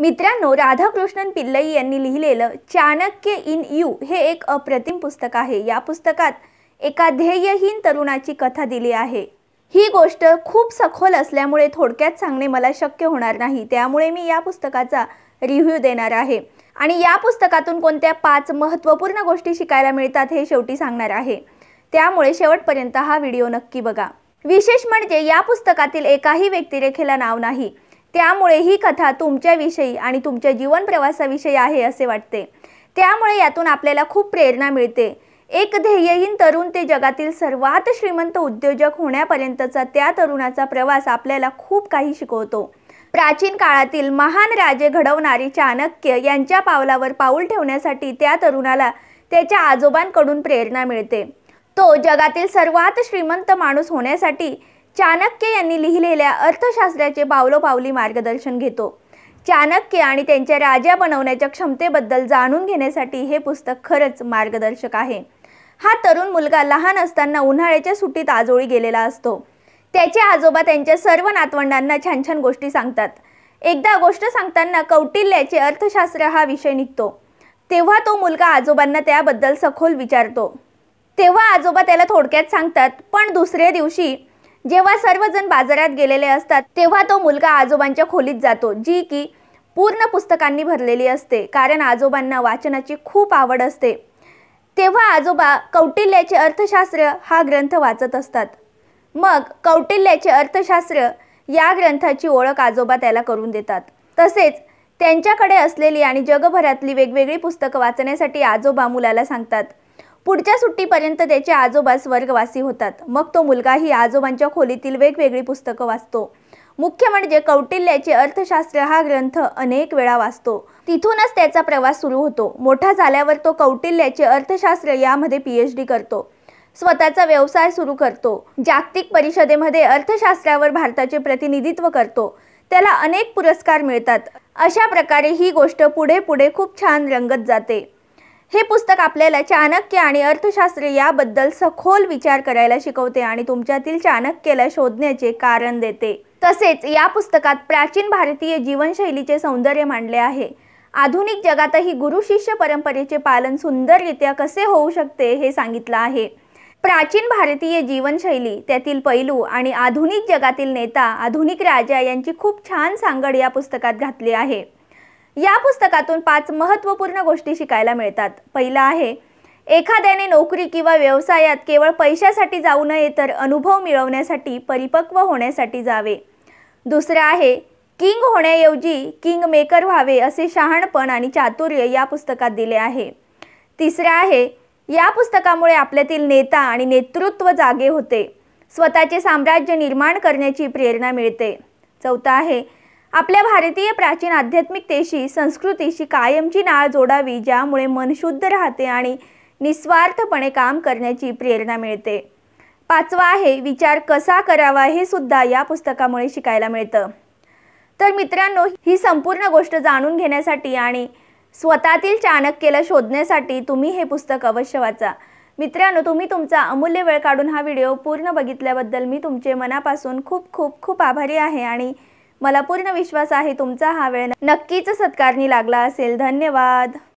मित्रांनो राधाकृष्णन पिल्लई यांनी लिहिलेलं चाणक्य इन यू हे एक अप्रतिम पुस्तक आहे या पुस्तकात एका ध्येयहीन तरुणाची कथा दिली आहे ही गोष्ट खूप सखोल असल्यामुळे थोडक्यात सांगणे मला शक्य होणार नाही त्यामुळे मी या पुस्तकाचा रिव्ह्यू देणार आहे आणि या पुस्तकातून कोणत्या पाच महत्त्वपूर्ण गोष्टी शिकायला मिळतात हे शेवटी सांगणार आहे त्यामुळे शेवटपर्यंत हा व्हिडिओ नक्की बघा विशेष म्हणजे या पुस्तकातील एकाही व्यक्तिरेखेला नाव नाही त्यामुळे ही कथा तुमच्याविषयी आणि तुमच्या जीवन प्रवासाविषयी आहे असे वाटते त्यामुळे यातून आपल्याला खूप प्रेरणा मिळते एक ध्येयहीन तरुण ते जगातील सर्वात श्रीमंत उद्योजक होण्यापर्यंतचा त्या तरुणाचा प्रवास आपल्याला खूप काही शिकवतो प्राचीन काळातील महान राजे घडवणारी चाणक्य यांच्या पावलावर पाऊल ठेवण्यासाठी त्या तरुणाला त्याच्या आजोबांकडून प्रेरणा मिळते तो जगातील सर्वात श्रीमंत माणूस होण्यासाठी चाणक्य यांनी लिहिलेल्या अर्थशास्त्राचे पावलोपावली मार्गदर्शन घेतो चाणक्य आणि त्यांच्या राजा बनवण्याच्या क्षमतेबद्दल जाणून घेण्यासाठी हे पुस्तक खरंच मार्गदर्शक आहे हा तरुण मुलगा लहान असताना उन्हाळ्याच्या सुट्टीत आजोळी गेलेला असतो त्याचे आजोबा त्यांच्या सर्व नातवंडांना छान छान गोष्टी सांगतात एकदा गोष्ट सांगताना कौटिल्याचे अर्थशास्त्र हा विषय निघतो तेव्हा तो मुलगा आजोबांना त्याबद्दल सखोल विचारतो तेव्हा आजोबा त्याला थोडक्यात सांगतात पण दुसऱ्या दिवशी जेव्हा सर्वजण बाजारात गेलेले असतात तेव्हा तो मुलगा आजोबांच्या खोलीत जातो जी की पूर्ण पुस्तकांनी भरलेली असते कारण आजोबांना वाचनाची खूप आवड असते तेव्हा आजोबा कौटिल्याचे अर्थशास्त्र हा ग्रंथ वाचत असतात मग कौटिल्याचे अर्थशास्त्र या ग्रंथाची ओळख आजोबा त्याला करून देतात तसेच त्यांच्याकडे असलेली आणि जगभरातली वेगवेगळी पुस्तकं वाचण्यासाठी आजोबा मुलाला सांगतात पुढच्या सुट्टीपर्यंत त्याचे आजोबा स्वर्गवासी होतात मग तो मुलगाही आजोबांच्या खोलीतील वेगवेगळी पुस्तकं वाचतो मुख्य म्हणजे कौटिल्याचे अर्थशास्त्र हा ग्रंथ अनेक वेळा वाचतो तिथूनच त्याचा प्रवास सुरू होतो मोठा झाल्यावर तो कौटिल्याचे अर्थशास्त्र यामध्ये पी एच डी करतो स्वतःचा व्यवसाय सुरू करतो जागतिक परिषदेमध्ये अर्थशास्त्रावर भारताचे प्रतिनिधित्व करतो त्याला अनेक पुरस्कार मिळतात अशा प्रकारे ही गोष्ट पुढे पुढे खूप छान रंगत जाते हे पुस्तक आपल्याला चाणक्य आणि अर्थशास्त्र याबद्दल सखोल विचार करायला शिकवते आणि तुमच्यातील चाणक्यला शोधण्याचे कारण देते तसेच या पुस्तकात प्राचीन भारतीय जीवनशैलीचे सौंदर्य मांडले आहे आधुनिक जगातही गुरु शिष्य परंपरेचे पालन सुंदररित्या कसे होऊ शकते हे सांगितलं आहे प्राचीन भारतीय जीवनशैली त्यातील पैलू आणि आधुनिक जगातील नेता आधुनिक राजा यांची खूप छान सांगड या पुस्तकात घातली आहे या पुस्तकातून पाच महत्त्वपूर्ण गोष्टी शिकायला मिळतात पहिला आहे एखाद्याने नोकरी किंवा व्यवसायात केवळ पैशासाठी जाऊ नये तर अनुभव मिळवण्यासाठी परिपक्व होण्यासाठी जावे दुसरं आहे किंग होण्याऐवजी किंग मेकर व्हावे असे शहाणपण आणि चातुर्य या पुस्तकात दिले आहे तिसरं आहे या पुस्तकामुळे आपल्यातील नेता आणि नेतृत्व जागे होते स्वतःचे साम्राज्य निर्माण करण्याची प्रेरणा मिळते चौथा आहे आपल्या भारतीय प्राचीन आध्यात्मिकतेशी संस्कृतीशी कायमची नाळ जोडावी ज्यामुळे मन शुद्ध राहते आणि निस्वार्थपणे काम करण्याची प्रेरणा मिळते पाचवा आहे विचार कसा करावा हे सुद्धा या पुस्तकामुळे शिकायला मिळतं तर मित्रांनो ही संपूर्ण गोष्ट जाणून घेण्यासाठी आणि स्वतःतील चाणक्यला शोधण्यासाठी तुम्ही हे पुस्तक अवश्य वाचा मित्रांनो तुम्ही तुमचा अमूल्य वेळ काढून हा व्हिडिओ पूर्ण बघितल्याबद्दल मी तुमचे मनापासून खूप खूप खूप आभारी आहे आणि मला पूर्ण विश्वास आहे तुमचा हा वेळ नक्कीच सत्कारणी लागला असेल धन्यवाद